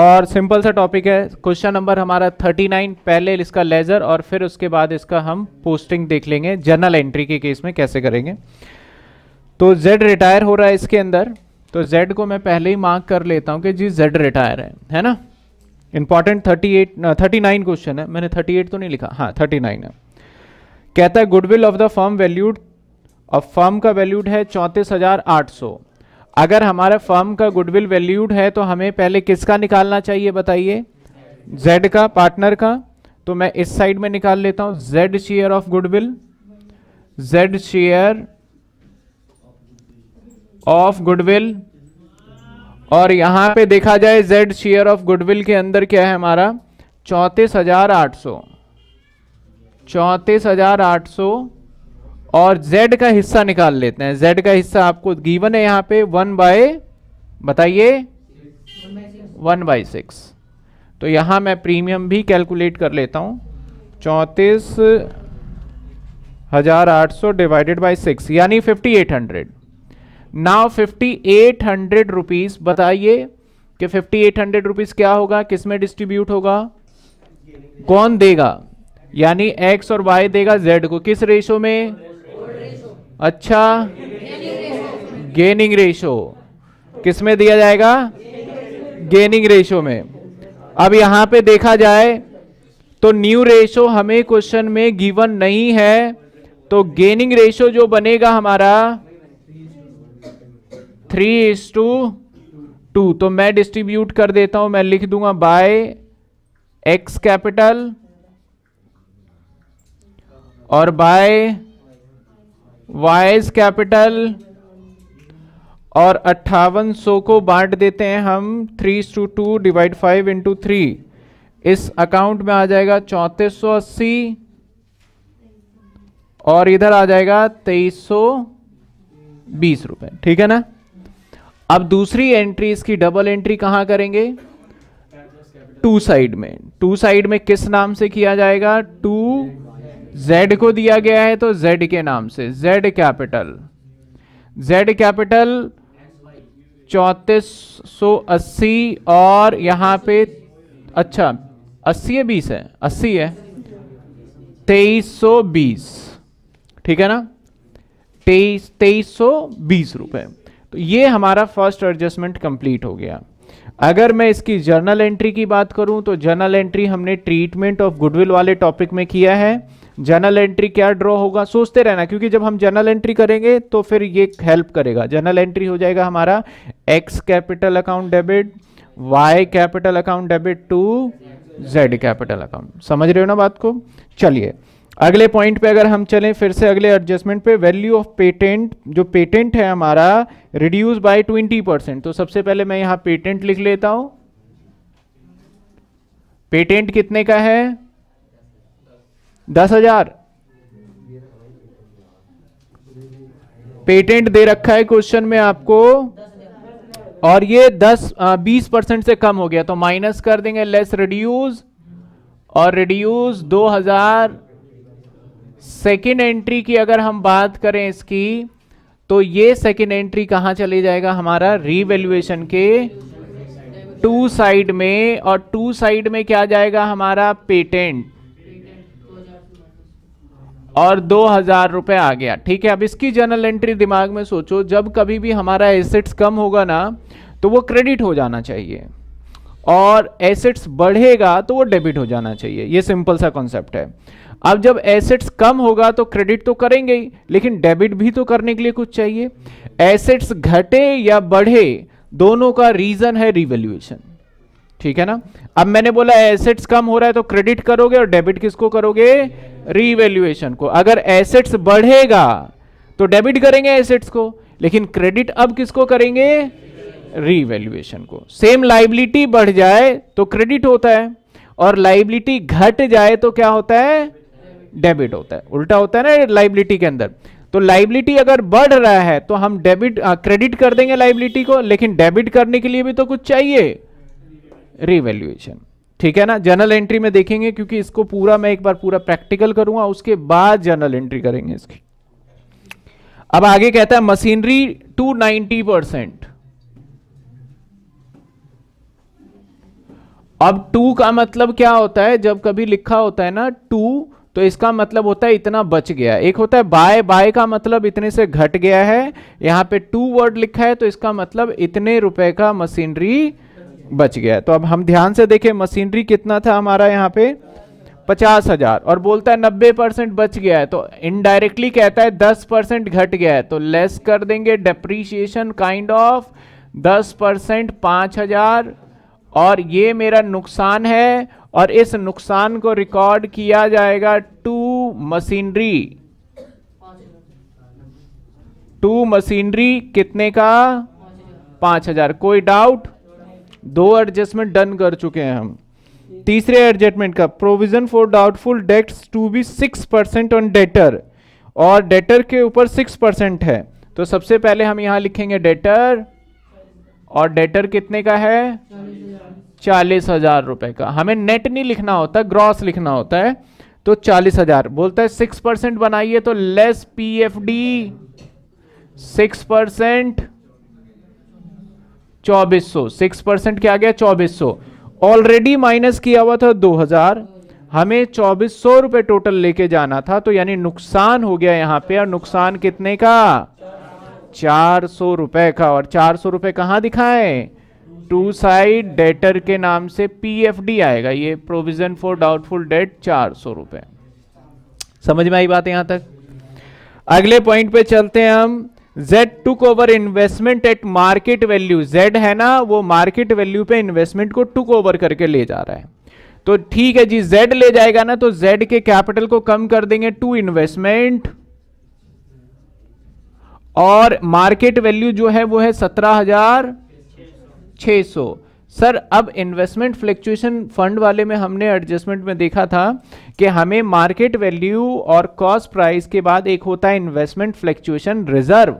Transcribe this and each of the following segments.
और सिंपल सा टॉपिक है क्वेश्चन नंबर हमारा 39 पहले इसका लेजर और फिर उसके बाद इसका हम पोस्टिंग देख लेंगे जर्नल एंट्री के केस में कैसे करेंगे तो जेड रिटायर हो रहा है इसके अंदर तो जेड को मैं पहले ही मार्क कर लेता हूँ कि जी जेड रिटायर है है ना इंपॉर्टेंट 38 39 क्वेश्चन है मैंने 38 तो नहीं लिखा हाँ 39 है कहता है goodwill of the firm valued अब फर्म का वैल्यूड है चौंतीस हजार आठ सौ अगर हमारे फर्म का गुडविल वैल्यूड है तो हमें पहले किसका निकालना चाहिए बताइए जेड का पार्टनर का तो मैं इस साइड में निकाल लेता हूं Z share of goodwill Z share of goodwill और यहां पे देखा जाए जेड शेयर ऑफ गुडविल के अंदर क्या है हमारा चौंतीस हजार आठ सौ चौंतीस हजार आठ सौ और z का हिस्सा निकाल लेते हैं z का हिस्सा आपको गिवन है यहाँ पे वन बाय बताइए वन बाई सिक्स तो यहां मैं प्रीमियम भी कैलकुलेट कर लेता हूं चौंतीस हजार आठ सौ डिवाइडेड बाई सिक्स यानी fifty eight hundred now fifty eight hundred rupees बताइए कि फिफ्टी एट हंड्रेड रुपीज़ क्या होगा किस में डिस्ट्रीब्यूट होगा कौन देगा यानी एक्स और वाई देगा जेड को किस रेशो में अच्छा गेनिंग रेशो किस में दिया जाएगा गेनिंग रेशो में अब यहां पे देखा जाए तो न्यू रेशो हमें क्वेश्चन में गिवन नहीं है तो गेनिंग रेशो जो बनेगा हमारा थ्री इज टू टू तो मैं डिस्ट्रीब्यूट कर देता हूं मैं लिख दूंगा बाय एक्स कैपिटल और बाय वाइस कैपिटल और अट्ठावन सौ को बांट देते हैं हम three two two divide five into three इस अकाउंट में आ जाएगा चौंतीस सौ अस्सी और इधर आ जाएगा तेईस सौ बीस रुपए ठीक है ना अब दूसरी एंट्री इसकी डबल एंट्री कहां करेंगे टू साइड में टू साइड में किस नाम से किया जाएगा टू z को दिया गया है तो z के नाम से z कैपिटल z कैपिटल चौंतीस अस्सी और यहाँ पे अच्छा अस्सी है बीस है अस्सी है तेईस बीस ठीक है ना तेईस तेईस सौ बीस रुपये तो ये हमारा फर्स्ट एडजस्टमेंट कंप्लीट हो गया अगर मैं इसकी जर्नल एंट्री की बात करूं तो जर्नल एंट्री हमने ट्रीटमेंट ऑफ गुडविल वाले टॉपिक में किया है जर्नल एंट्री क्या ड्रॉ होगा सोचते रहना क्योंकि जब हम जर्नल एंट्री करेंगे तो फिर ये हेल्प करेगा जर्नल एंट्री हो जाएगा हमारा X capital account debit Y capital account debit to Z capital account समझ रहे हो ना बात को चलिए अगले पॉइंट पे अगर हम चलें फिर से अगले एडजस्टमेंट पे वैल्यू ऑफ पेटेंट जो पेटेंट है हमारा रिड्यूस बाय 20 परसेंट तो सबसे पहले मैं यहां पेटेंट लिख लेता हूं पेटेंट कितने का है दस हजार पेटेंट दे रखा है क्वेश्चन में आपको और ये दस बीस परसेंट से कम हो गया तो माइनस कर देंगे लेस रिड्यूस और रिड्यूस हजार सेकेंड एंट्री की अगर हम बात करें इसकी तो ये सेकेंड एंट्री कहां चले जाएगा हमारा रीवेल्युएशन के टू साइड में और टू साइड में क्या जाएगा हमारा पेटेंट और दो हजार रुपए आ गया ठीक है अब इसकी जनरल एंट्री दिमाग में सोचो जब कभी भी हमारा एसेट्स कम होगा ना तो वो क्रेडिट हो जाना चाहिए और एसेट्स बढ़ेगा तो वो डेबिट हो जाना चाहिए ये सिंपल सा कॉन्सेप्ट है अब जब एसेट्स कम होगा तो क्रेडिट तो करेंगे ही लेकिन डेबिट भी तो करने के लिए कुछ चाहिए एसेट्स घटे या बढ़े दोनों का रीजन है रिवेल्यूएशन ठीक है ना अब मैंने बोला एसेट्स कम हो रहा है तो क्रेडिट करोगे और डेबिट किसको करोगे रिवेल्युएशन को अगर एसेट्स बढ़ेगा तो डेबिट करेंगे एसेट्स को लेकिन क्रेडिट अब किसको करेंगे रीवैल्यूएशन को सेम लाइबिलिटी बढ़ जाए तो क्रेडिट होता है और लाइबिलिटी घट जाए तो क्या होता है डेबिट होता है उल्टा होता है ना लाइबिलिटी के अंदर तो लाइबिलिटी अगर बढ़ रहा है तो हम डेबिट क्रेडिट कर देंगे लाइबिलिटी को लेकिन डेबिट करने के लिए भी तो कुछ चाहिए रिवेल्यूएशन ठीक है ना जनरल एंट्री में देखेंगे क्योंकि इसको पूरा मैं एक बार पूरा प्रैक्टिकल करूंगा उसके बाद जनरल एंट्री करेंगे इसकी अब आगे कहता है मशीनरी टू नाइनटी परसेंट अब टू का मतलब क्या होता है जब कभी लिखा होता है ना टू तो इसका मतलब होता है इतना बच गया एक होता है बाय बाय का मतलब इतने से घट गया है यहाँ पे टू वर्ड लिखा है तो इसका मतलब इतने रुपए का मशीनरी बच गया तो अब हम ध्यान से देखें मशीनरी कितना था हमारा यहाँ पे पचास हजार और बोलता है नब्बे परसेंट बच गया है तो इनडायरेक्टली कहता है दस परसेंट घट गया है तो लेस कर देंगे डेप्रीशिएशन काइंड ऑफ दस परसेंट पांच हजार और ये मेरा नुकसान है और इस नुकसान को रिकॉर्ड किया जाएगा टू मशीनरी टू मशीनरी कितने का पांच हजार कोई डाउट दो एडजस्टमेंट डन कर चुके हैं हम तीसरे एडजस्टमेंट का provision for doubtful debts to be six percent on debtor और डेटर के ऊपर सिक्स परसेंट है तो सबसे पहले हम यहां लिखेंगे डेटर और डेटर कितने का है चालीस हजार रुपए का हमें नेट नहीं लिखना होता ग्रॉस लिखना होता है तो चालीस हजार बोलता है सिक्स परसेंट बनाइए तो less P F D six percent चौबीस सौ सिक्स परसेंट क्या गया चौबीस सौ ऑलरेडी माइनस किया हुआ था दो हजार हमें चौबीस सौ रुपए टोटल लेके जाना था तो यानी नुकसान हो गया यहां पे और नुकसान कितने का चार सौ रुपए का और चार सौ रुपए कहां दिखाएं टू साइड डेटर के नाम से पीएफडी आएगा ये प्रोविजन फॉर डाउटफुल डेट चार सौ रुपए समझ में आई बात यहां तक अगले पॉइंट पे चलते हैं हम Z took over investment at market value Z है ना वो मार्केट वैल्यू पे इन्वेस्टमेंट को टुक ओवर करके ले जा रहा है तो ठीक है जी Z ले जाएगा ना तो Z के कैपिटल को कम कर देंगे टू इन्वेस्टमेंट और मार्केट वैल्यू जो है वो है सत्रह हजार 600 सर अब इन्वेस्टमेंट फ्लक्चुएशन फंड वाले में हमने एडजस्टमेंट में देखा था कि हमें मार्केट वैल्यू और कॉस्ट प्राइस के बाद एक होता है investment fluctuation reserve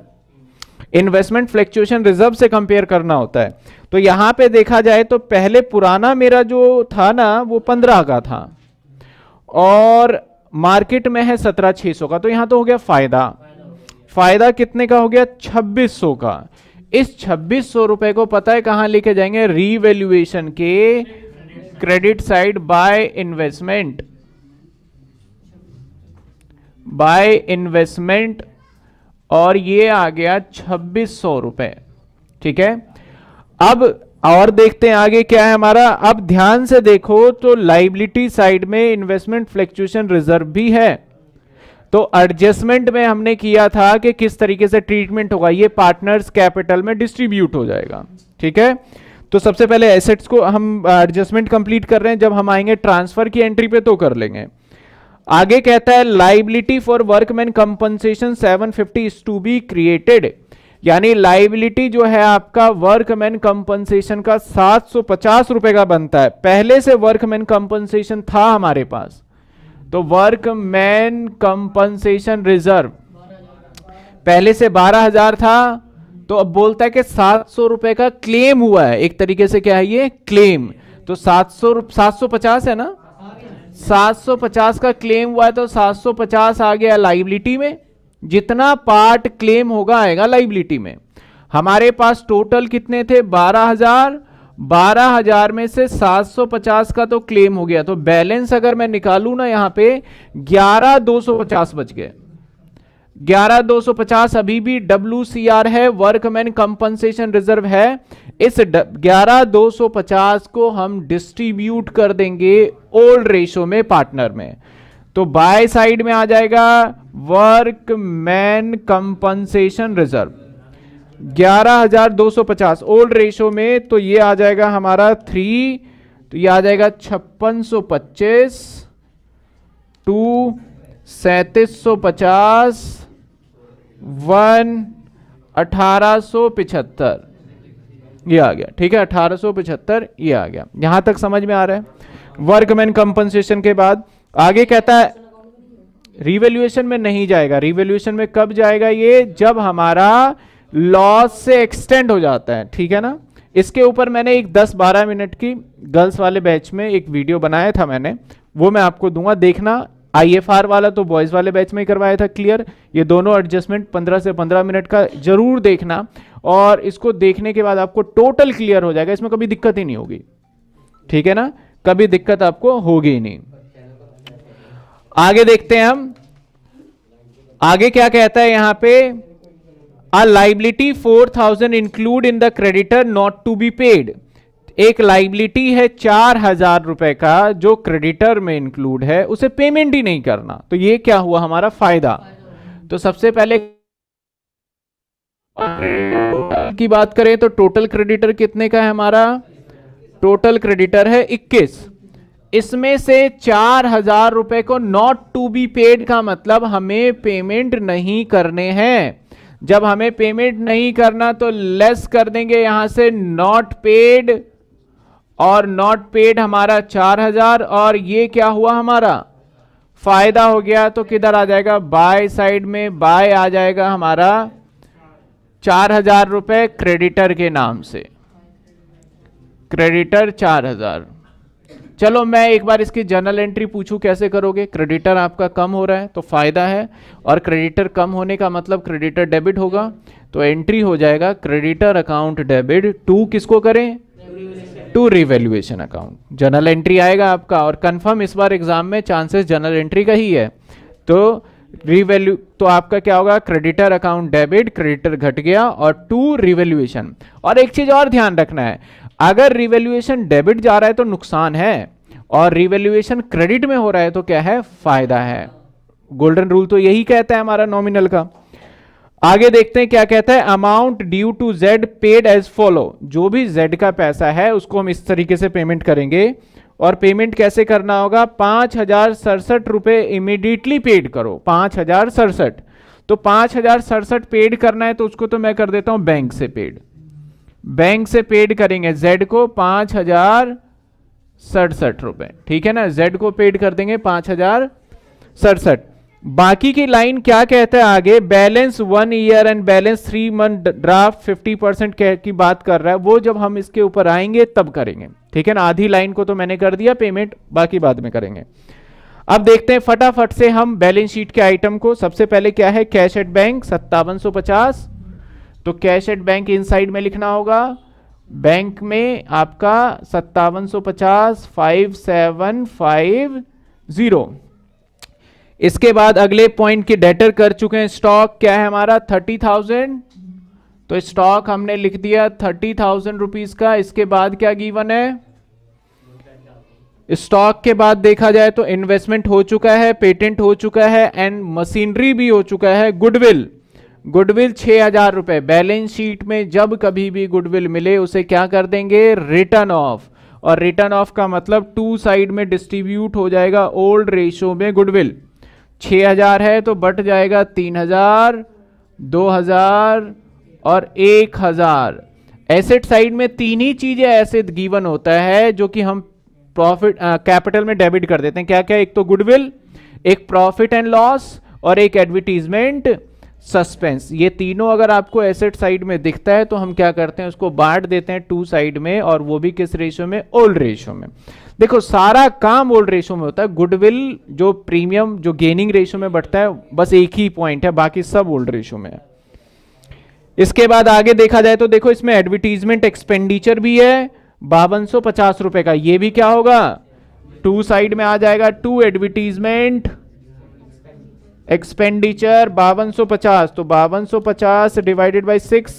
investment fluctuation reserve से कंपेयर करना होता है तो यहां पे देखा जाए तो पहले पुराना मेरा जो था ना वो पंद्रह का था और मार्केट में है सत्रह छह सौ का तो यहां तो हो गया फायदा फायदा कितने का हो गया छब्बीस सौ का इस छब्बीस सौ रुपए को पता है कहां लेके जाएंगे रीवेल्युएशन के credit side by investment by investment और ये आ गया छब्बीस सौ रुपए ठीक है अब और देखते हैं आगे क्या है हमारा अब ध्यान से देखो तो लाइबिलिटी साइड में इन्वेस्टमेंट फ्लेक्चुएशन रिजर्व भी है तो एडजस्टमेंट में हमने किया था कि किस तरीके से ट्रीटमेंट होगा ये पार्टनर्स कैपिटल में डिस्ट्रीब्यूट हो जाएगा ठीक है तो सबसे पहले एसेट्स को हम एडजस्टमेंट कंप्लीट कर रहे हैं जब हम आएंगे ट्रांसफर की एंट्री पे तो कर लेंगे आगे कहता है liability for workman compensation 750 fifty is to be created यानी लाइबिलिटी जो है आपका वर्कमैन कंपनसेशन का सात सौ पचास रुपए का बनता है पहले से वर्कमैन कंपनसेशन था हमारे पास तो वर्क मैन कंपनसेशन रिजर्व पहले से बारह हजार था तो अब बोलता है कि सात सौ रुपए का क्लेम हुआ है एक तरीके से क्या है ये क्लेम तो सात सौ सात सौ पचास है ना सात सौ पचास का क्लेम हुआ है तो सात सौ पचास आ गया लाइबिलिटी में जितना पार्ट क्लेम होगा आएगा लाइबिलिटी में हमारे पास टोटल कितने थे बारह हजार बारह हजार में से सात सौ पचास का तो क्लेम हो गया तो बैलेंस अगर मैं निकालू ना यहां पे ग्यारह दो सौ पचास बच गए ग्यारह दो सौ पचास अभी भी डब्ल्यू सी आर है वर्कमैन कंपनसेशन रिजर्व है इस ग्यारह दो सौ पचास को हम डिस्ट्रीब्यूट कर देंगे ओल्ड रेशो में पार्टनर में तो बाय साइड में आ जाएगा workman compensation reserve 11,250 old ratio में तो ये आ जाएगा हमारा थ्री तो ये आ जाएगा छप्पन सौ पच्चीस टू सैतीस सौ पचास वन अठारह ये आ गया ठीक है अठारह सौ पिछहत्तर ये आ गया यहां तक समझ में आ रहा है वर्कमैन कंपनसेशन के बाद आगे कहता है रिवेल्युएशन में नहीं जाएगा रिवेल्युएशन में कब जाएगा ये जब हमारा लॉस से एक्सटेंड हो जाता है ठीक है ना इसके ऊपर मैंने एक 10-12 मिनट की गर्ल्स वाले बैच में एक वीडियो बनाया था मैंने वो मैं आपको दूंगा देखना आईएफआर वाला तो बॉयज वाले बैच में ही करवाया था क्लियर ये दोनों एडजस्टमेंट 15 से 15 मिनट का जरूर देखना और इसको देखने के बाद आपको टोटल क्लियर हो जाएगा इसमें कभी दिक्कत ही नहीं होगी ठीक है ना कभी दिक्कत आपको होगी ही नहीं आगे देखते हैं हम आगे क्या कहता है यहां पर liability for 4000 include in the creditor not to be paid एक लाइबिलिटी है चार हजार रुपए का जो क्रेडिटर में इंक्लूड है उसे पेमेंट ही नहीं करना तो ये क्या हुआ हमारा फायदा तो सबसे पहले की बात करें तो टोटल क्रेडिटर कितने का है हमारा टोटल क्रेडिटर है 21 इसमें से चार हजार रुपए को नॉट टू बी पेड का मतलब हमें पेमेंट नहीं करने हैं जब हमें पेमेंट नहीं करना तो लेस कर देंगे यहां से नॉट पेड और नॉट पेड हमारा चार हजार और ये क्या हुआ हमारा फायदा हो गया तो किधर आ जाएगा बाय साइड में बाय आ जाएगा हमारा चार हजार रुपये क्रेडिटर के नाम से क्रेडिटर चार हजार चलो मैं एक बार इसकी जर्नल एंट्री पूछूं कैसे करोगे क्रेडिटर आपका कम हो रहा है तो फायदा है और क्रेडिटर कम होने का मतलब क्रेडिटर डेबिट होगा तो एंट्री हो जाएगा क्रेडिटर अकाउंट डेबिट टू किसको करें to revaluation account journal entry आएगा आपका और कंफर्म इस बार एग्जाम में चांसेस जनरल एंट्री का ही है तो रिवेल्यू तो आपका क्या होगा क्रेडिटर अकाउंट डेबिट क्रेडिटर घट गया और टू रिवेल्युएशन और एक चीज और ध्यान रखना है अगर रिवेल्युएशन डेबिट जा रहा है तो नुकसान है और रिवेल्युएशन क्रेडिट में हो रहा है तो क्या है फायदा है गोल्डन रूल तो यही कहता है हमारा नॉमिनल का आगे देखते हैं क्या कहता है amount due to Z paid as follow जो भी जेड का पैसा है उसको हम इस तरीके से पेमेंट करेंगे और पेमेंट कैसे करना होगा पांच हजार सड़सठ रुपए इमिडिएटली पेड करो पांच हजार सड़सठ तो पांच हजार सड़सठ पेड करना है तो उसको तो मैं कर देता हूं बैंक से पेड बैंक से पेड करेंगे जेड को पांच हजार सड़सठ रुपए ठीक है ना जेड को पेड कर देंगे पांच हजार सड़सठ बाकी की लाइन क्या कहता है आगे balance one year and balance three month draft fifty percent की बात कर रहा है वो जब हम इसके ऊपर आएंगे तब करेंगे ठीक है ना आधी लाइन को तो मैंने कर दिया पेमेंट बाकी बाद में करेंगे अब देखते हैं फटाफट से हम बैलेंस शीट के आइटम को सबसे पहले क्या है कैश एट बैंक सत्तावन तो कैश एट बैंक इन में लिखना होगा बैंक में आपका सत्तावन सौ पचास फाइव सेवन फाइव ज़ीरो इसके बाद अगले पॉइंट के डेटर कर चुके हैं स्टॉक क्या है हमारा थर्टी थाउजेंड तो स्टॉक हमने लिख दिया थर्टी थाउजेंड रुपीज का इसके बाद क्या गीवन है स्टॉक के बाद देखा जाए तो इन्वेस्टमेंट हो चुका है पेटेंट हो चुका है एंड मशीनरी भी हो चुका है गुडविल गुडविल छह हजार रुपए बैलेंस शीट में जब कभी भी गुडविल मिले उसे क्या कर देंगे रिटर्न ऑफ और रिटर्न ऑफ का मतलब टू साइड में डिस्ट्रीब्यूट हो जाएगा ओल्ड रेशो में गुडविल हजार है तो बट जाएगा तीन हजार दो हजार और एक हजार एसेट साइड में तीन ही चीजें ऐसे गिवन होता है जो कि हम प्रॉफिट कैपिटल में डेबिट कर देते हैं क्या क्या एक तो गुडविल एक प्रॉफिट एंड लॉस और एक एडवर्टीजमेंट सस्पेंस ये तीनों अगर आपको एसेट साइड में दिखता है तो हम क्या करते हैं उसको बांट देते हैं टू साइड में और वो भी किस रेशियो में ओल्ड रेशियो में देखो सारा काम ओल्ड रेशियो में होता है गुडविल जो प्रीमियम जो गेनिंग रेशियो में बढ़ता है बस एक ही पॉइंट है बाकी सब ओल्ड रेशियो में है इसके बाद आगे देखा जाए तो देखो इसमें एडवर्टीजमेंट एक्सपेंडिचर भी है बावन पचास रुपए का ये भी क्या होगा टू साइड में आ जाएगा टू एडवर्टीजमेंट एक्सपेंडिचर बावन सौ पचास तो बावन सौ पचास डिवाइडेड बाई सिक्स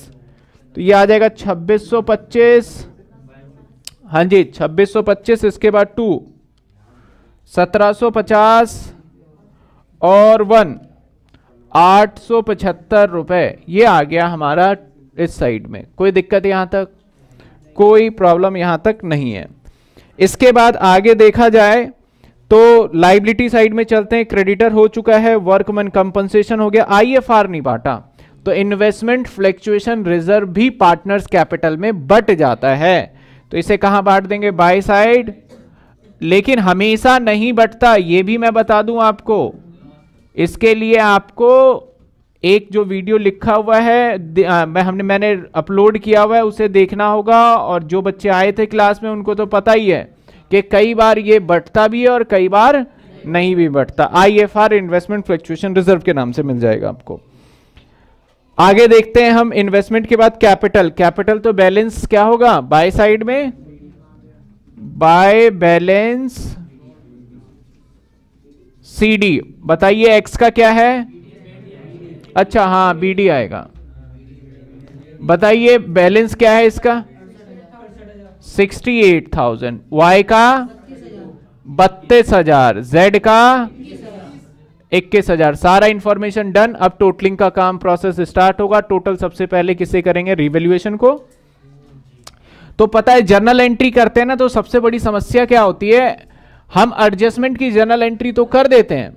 तो ये आ जाएगा छब्बीस सौ पच्चीस हाँ जी छब्बीस सौ पच्चीस इसके बाद टू सत्रह सौ पचास और वन आठ सौ पचहत्तर रुपये ये आ गया हमारा इस साइड में कोई दिक्कत यहाँ तक कोई प्रॉब्लम यहाँ तक नहीं है इसके बाद आगे देखा जाए तो लाइबिलिटी साइड में चलते हैं क्रेडिटर हो चुका है वर्कमैन कंपनसेशन हो गया आईएफआर नहीं बांटा तो इन्वेस्टमेंट फ्लेक्चुएशन रिजर्व भी पार्टनर्स कैपिटल में बट जाता है तो इसे कहां बांट देंगे बाय साइड लेकिन हमेशा नहीं बटता यह भी मैं बता दूं आपको इसके लिए आपको एक जो वीडियो लिखा हुआ है मैं हमने मैंने अपलोड किया हुआ है उसे देखना होगा और जो बच्चे आए थे क्लास में उनको तो पता ही है कि कई बार ये बटता भी है और कई बार नहीं भी बढ़ता I F R investment fluctuation reserve के नाम से मिल जाएगा आपको आगे देखते हैं हम इन्वेस्टमेंट के बाद कैपिटल कैपिटल तो बैलेंस क्या होगा बाय साइड में बाय बैलेंस सीडी बताइए एक्स का क्या है अच्छा हाँ बीडी आएगा बताइए बैलेंस क्या है इसका सिक्सटी एट थाउजेंड वाई का बत्तीस हजार जेड का इक्कीस हजार सारा इंफॉर्मेशन डन अब टोटलिंग का काम प्रोसेस स्टार्ट होगा टोटल सबसे पहले किसे करेंगे रिवेल्युएशन को तो पता है जर्नल एंट्री करते हैं ना तो सबसे बड़ी समस्या क्या होती है हम एडजस्टमेंट की जर्नल एंट्री तो कर देते हैं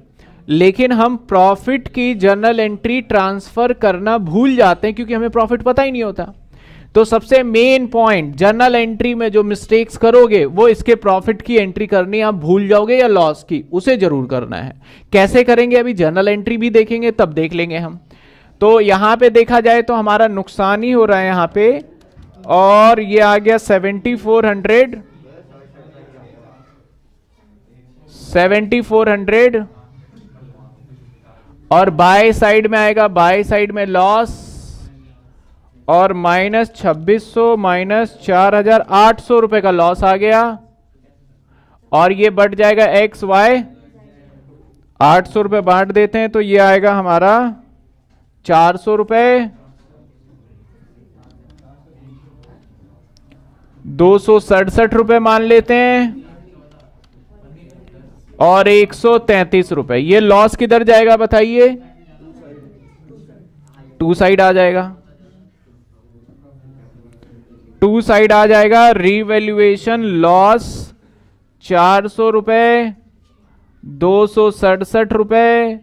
लेकिन हम प्रॉफिट की जर्नल एंट्री ट्रांसफर करना भूल जाते हैं क्योंकि हमें प्रॉफिट पता ही नहीं होता तो सबसे मेन पॉइंट जर्नल एंट्री में जो मिस्टेक्स करोगे वो इसके प्रॉफिट की एंट्री करनी आप भूल जाओगे या लॉस की उसे जरूर करना है कैसे करेंगे अभी जर्नल एंट्री भी देखेंगे तब देख लेंगे हम तो यहां पे देखा जाए तो हमारा नुकसान ही हो रहा है यहां पे और ये आ गया seventy four hundred seventy four hundred और बाय साइड में आएगा बाय साइड में लॉस और माइनस छब्बीस सौ माइनस चार हजार आठ सौ रुपए का लॉस आ गया और ये बट जाएगा एक्स वाई आठ सौ रुपये बांट देते हैं तो ये आएगा हमारा चार सौ रुपए दो सौ सड़सठ रुपए मान लेते हैं और एक सौ तैतीस रुपए ये लॉस किधर जाएगा बताइए टू साइड आ जाएगा टू साइड आ जाएगा रिवेल्युएशन लॉस चार सौ रुपये दो सौ सड़सठ रुपए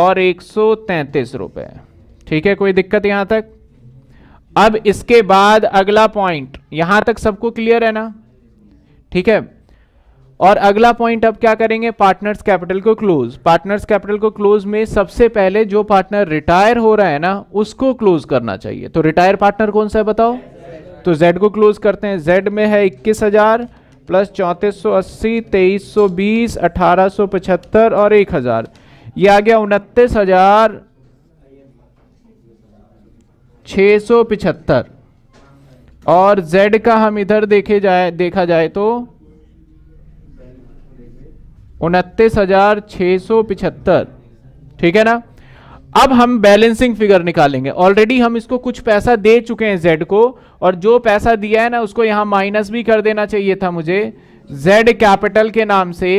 और एक सौ तैतीस रुपए ठीक है कोई दिक्कत यहां तक अब इसके बाद अगला पॉइंट यहां तक सबको क्लियर है ना ठीक है और अगला पॉइंट अब क्या करेंगे पार्टनर्स कैपिटल को क्लोज पार्टनर्स कैपिटल को क्लोज में सबसे पहले जो पार्टनर रिटायर हो रहा है ना उसको क्लोज करना चाहिए तो रिटायर पार्टनर कौन सा है बताओ तो z को क्लोज करते हैं z में है इक्कीस हजार प्लस चौंतीस सौ अस्सी तेईस सौ बीस अठारह सौ पचहत्तर और एक हजार यह आ गया उनतीस हजार छ सौ पिछहत्तर और z का हम इधर देखे जाए देखा जाए तो उनतीस हजार छः सौ पिछहत्तर ठीक है ना अब हम बैलेंसिंग फिगर निकालेंगे ऑलरेडी हम इसको कुछ पैसा दे चुके हैं जेड को और जो पैसा दिया है ना उसको यहां माइनस भी कर देना चाहिए था मुझे जेड कैपिटल के नाम से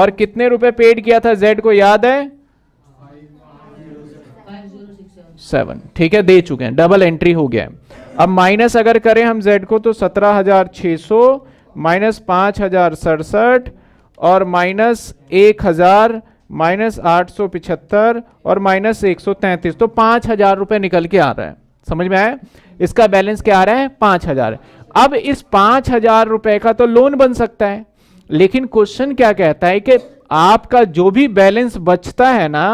और कितने रुपए पेड किया था जेड को याद है सेवन ठीक है दे चुके हैं डबल एंट्री हो गया है अब माइनस अगर करें हम जेड को तो सत्रह हजार छ सौ माइनस पांच हजार सड़सठ और माइनस एक हजार माइनस आठ सौ पिछहत्तर और माइनस एक सौ तैंतीस तो पांच हजार रुपये निकल के आ रहा है समझ में आया इसका बैलेंस क्या आ रहा है पांच हजार अब इस पांच हजार रुपये का तो लोन बन सकता है लेकिन क्वेश्चन क्या कहता है कि आपका जो भी बैलेंस बचता है ना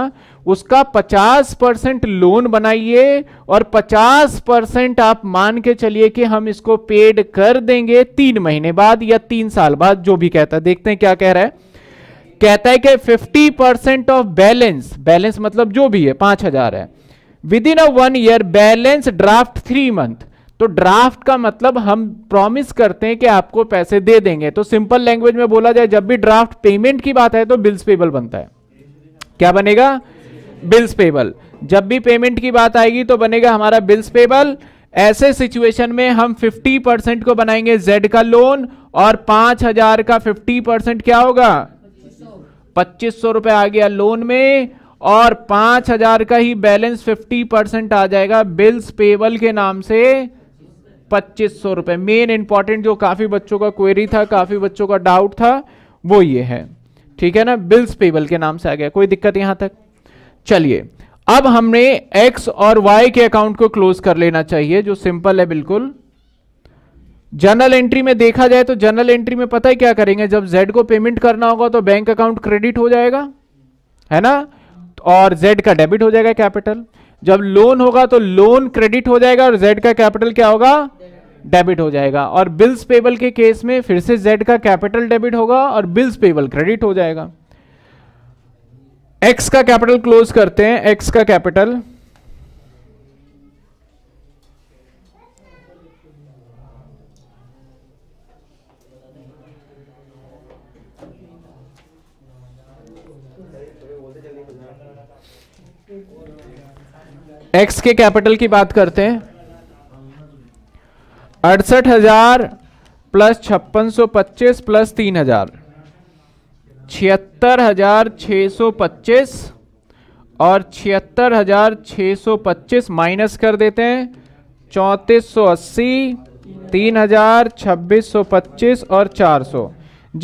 उसका 50 परसेंट लोन बनाइए और 50 परसेंट आप मान के चलिए कि हम इसको पेड कर देंगे तीन महीने बाद या तीन साल बाद जो भी कहता है देखते हैं क्या कह रहा है कहता है कि 50 परसेंट ऑफ बैलेंस बैलेंस मतलब जो भी है पांच हजार है within a one year balance draft three month तो ड्राफ्ट का मतलब हम प्रॉमिस करते हैं कि आपको पैसे दे देंगे तो सिंपल लैंग्वेज में बोला जाए जब भी ड्राफ्ट पेमेंट की बात है तो बिल्स पेबल बनता है क्या बनेगा बिल्स पेबल जब भी पेमेंट की बात आएगी तो बनेगा हमारा बिल्स पेबल ऐसे सिचुएशन में हम 50 परसेंट को बनाएंगे जेड का लोन और 5000 का 50 परसेंट क्या होगा पच्चीस सौ रुपए आ गया लोन में और पांच हजार का ही बैलेंस फिफ्टी परसेंट आ जाएगा बिल्स पेबल के नाम से पच्चीस सौ रुपए मेन इंपॉर्टेंट जो काफ़ी बच्चों का क्वेरी था काफ़ी बच्चों का डाउट था वो ये है ठीक है ना बिल्स पेबल के नाम से आ गया कोई दिक्कत यहां तक चलिए अब हमने एक्स और वाई के अकाउंट को क्लोज कर लेना चाहिए जो सिंपल है बिल्कुल जनरल एंट्री में देखा जाए तो जनरल एंट्री में पता है क्या करेंगे जब जेड को पेमेंट करना होगा तो बैंक अकाउंट क्रेडिट हो जाएगा है ना और जेड का डेबिट हो जाएगा कैपिटल जब लोन होगा तो लोन क्रेडिट हो जाएगा और जेड का कैपिटल क्या होगा डेबिट हो जाएगा और बिल्स पेबल के केस में फिर से जेड का कैपिटल डेबिट होगा और बिल्स पेबल क्रेडिट हो जाएगा एक्स का कैपिटल क्लोज करते हैं एक्स का कैपिटल एक्स के कैपिटल की बात करते हैं अड़सठ हजार प्लस छप्पन सौ पच्चीस प्लस तीन हजार छिहत्तर हजार छः सौ पच्चीस और छिहत्तर हजार छः सौ पच्चीस माइनस कर देते हैं चौंतीस सौ अस्सी तीन हजार छब्बीस सौ पच्चीस और चार सौ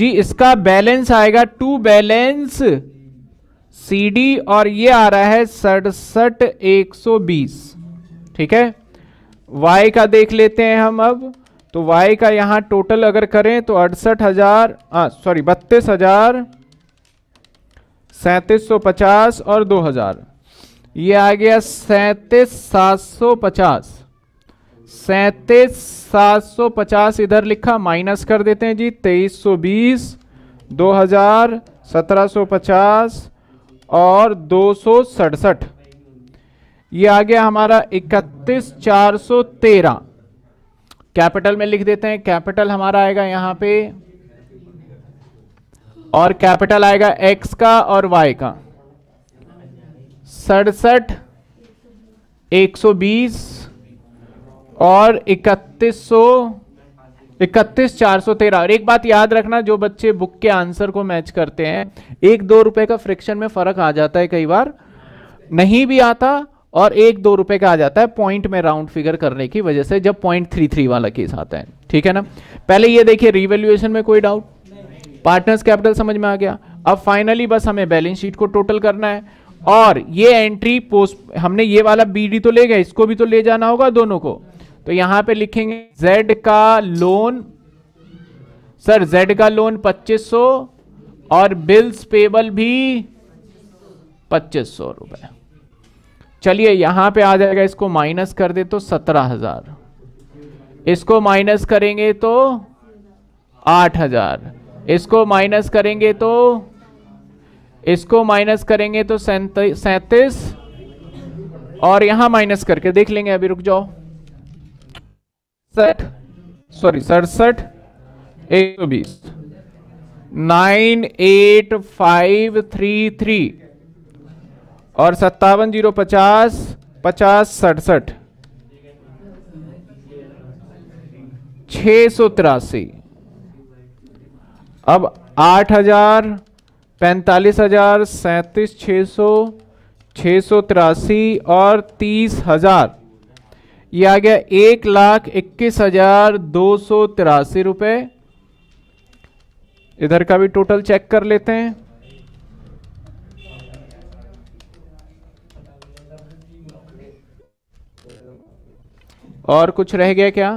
जी इसका बैलेंस आएगा टू बैलेंस सी डी और ये आ रहा है सड़सठ एक सौ बीस ठीक है वाई का देख लेते हैं हम अब तो वाई का यहां टोटल अगर करें तो अड़सठ हजार सॉरी हाँ, बत्तीस हजार सैतीस सौ पचास और दो हजार ये आ गया सैतीस सात सौ पचास सैतीस सात सौ पचास इधर लिखा माइनस कर देते हैं जी तेईस सौ बीस दो हजार सत्रह सौ पचास और दो ये आ गया हमारा इकतीस चार तेरह कैपिटल में लिख देते हैं कैपिटल हमारा आएगा यहां पे और कैपिटल आएगा एक्स का और वाई का सड़सठ 120 और इकतीस सौ इकतीस चार सौ तेरह और एक बात याद रखना जो बच्चे बुक के आंसर को मैच करते हैं एक दो रुपए का फ्रिक्शन में फर्क आ जाता है कई बार नहीं भी आता और एक दो रुपए का आ जाता है पॉइंट में राउंड फिगर करने की वजह से जब पॉइंट थ्री थ्री वाला केस आता है ठीक है ना पहले ये देखिए रिवेल्युएशन में कोई डाउट पार्टनर्स कैपिटल समझ में आ गया अब फाइनली बस हमें बैलेंस शीट को टोटल करना है और ये एंट्री पोस्ट हमने ये वाला बीडी तो ले गया इसको भी तो ले जाना होगा दोनों को तो यहां पे लिखेंगे जेड का लोन सर जेड का लोन 2500 और बिल्स पेबल भी पच्चीस सौ चलिए यहां पे आ जाएगा इसको माइनस कर दे तो सत्रह हजार इसको माइनस करेंगे तो आठ हजार इसको माइनस करेंगे तो इसको माइनस करेंगे तो सैंतीस और यहां माइनस करके देख लेंगे अभी रुक जाओ सड़सठ सॉरी सड़सठ एक सौ बीस nine eight five three three और सत्तावन जीरो पचास पचास सड़सठ छ सौ तिरासी अब आठ हजार पैंतालीस हजार सैंतीस छः सौ छः सौ तिरासी और तीस हजार ये आ गया एक लाख इक्कीस हजार दो सौ तिरासी रुपये इधर का भी टोटल चेक कर लेते हैं और कुछ रह गया क्या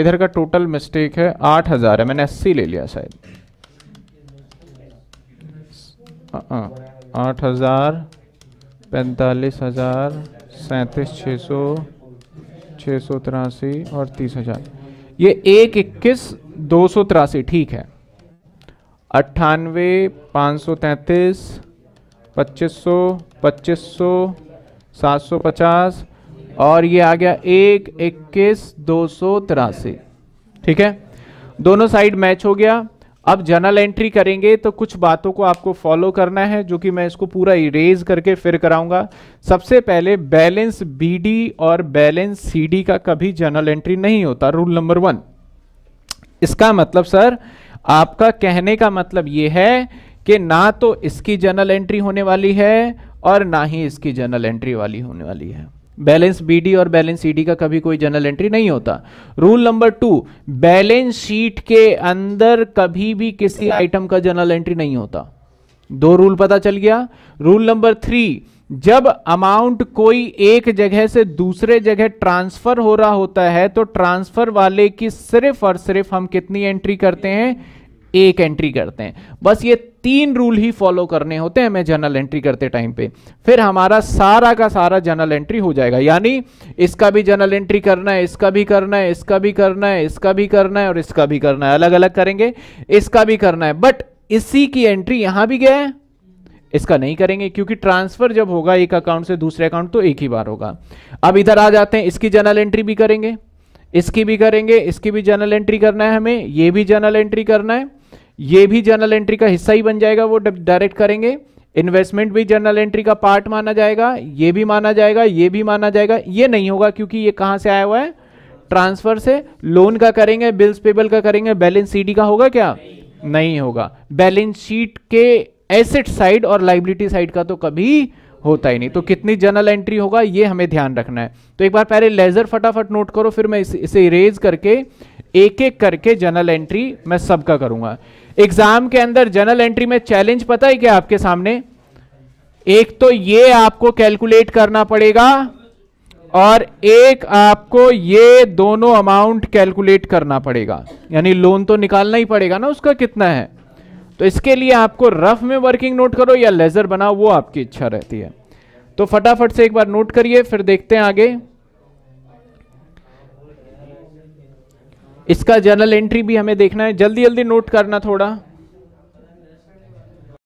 इधर का टोटल मिस्टेक है आठ हजार है मैंने अस्सी ले लिया शायद हाँ, हाँ। आठ हजार पैंतालीस हजार सैंतीस छः सौ छः सौ तिरासी और तीस हजार ये एक इक्कीस दो सौ तिरासी ठीक है अट्ठानवे पाँच सौ तैंतीस पच्चीस सौ पच्चीस सौ सात सौ पचास और ये आ गया एक इक्कीस दो सौ तिरासी ठीक है दोनों साइड मैच हो गया अब जर्नल एंट्री करेंगे तो कुछ बातों को आपको फॉलो करना है जो कि मैं इसको पूरा इरेज करके फिर कराऊंगा सबसे पहले बैलेंस बीडी और बैलेंस सीडी का कभी जर्नल एंट्री नहीं होता रूल नंबर वन इसका मतलब सर आपका कहने का मतलब यह है कि ना तो इसकी जर्नल एंट्री होने वाली है और ना ही इसकी जर्नल एंट्री वाली होने वाली है बैलेंस बीडी और बैलेंस ईडी का कभी कोई जनरल एंट्री नहीं होता rule number two balance sheet के अंदर कभी भी किसी आइटम का जनरल एंट्री नहीं होता दो रूल पता चल गया रूल नंबर थ्री जब अमाउंट कोई एक जगह से दूसरे जगह ट्रांसफर हो रहा होता है तो ट्रांसफर वाले की सिर्फ और सिर्फ हम कितनी एंट्री करते हैं एक एंट्री करते हैं बस ये तीन रूल ही फॉलो करने होते हैं हमें जर्नल एंट्री करते टाइम पे फिर हमारा सारा का सारा जर्नल एंट्री हो जाएगा यानी इसका भी जर्नल एंट्री करना है इसका भी करना है इसका भी करना है इसका भी करना है और इसका भी करना है अलग अलग करेंगे इसका भी करना है बट इसी की एंट्री यहां भी गया है इसका नहीं करेंगे क्योंकि ट्रांसफर जब होगा एक अकाउंट से दूसरे अकाउंट तो एक ही बार होगा अब इधर आ जाते हैं इसकी जर्नल एंट्री भी करेंगे इसकी भी करेंगे इसकी भी जर्नल एंट्री करना है हमें ये भी जर्नल एंट्री करना है ये भी जर्नल एंट्री का हिस्सा ही बन जाएगा वो डायरेक्ट करेंगे इन्वेस्टमेंट भी जर्नल एंट्री का पार्ट माना जाएगा ये भी माना जाएगा ये भी माना जाएगा ये नहीं होगा क्योंकि ये कहाँ से आया हुआ है ट्रांसफर से लोन का करेंगे बिल्स पेबल का करेंगे बैलेंस सीडी का होगा क्या नहीं, होगा बैलेंस शीट के एसेट साइड और लाइबिलिटी साइड का तो कभी होता ही नहीं तो कितनी जर्नल एंट्री होगा ये हमें ध्यान रखना है तो एक बार पहले लेजर फटाफट नोट करो फिर मैं इस, इसे इरेज करके एक एक करके जनरल एंट्री मैं सबका करूंगा एग्जाम के अंदर जनरल एंट्री में चैलेंज पता है क्या आपके सामने एक तो ये आपको कैलकुलेट करना पड़ेगा और एक आपको ये दोनों अमाउंट कैलकुलेट करना पड़ेगा यानी लोन तो निकालना ही पड़ेगा ना उसका कितना है तो इसके लिए आपको रफ में वर्किंग नोट करो या लेजर बनाओ वो आपकी इच्छा रहती है तो फटाफट से एक बार नोट करिए फिर देखते हैं आगे इसका जर्नल एंट्री भी हमें देखना है जल्दी जल्दी नोट करना थोड़ा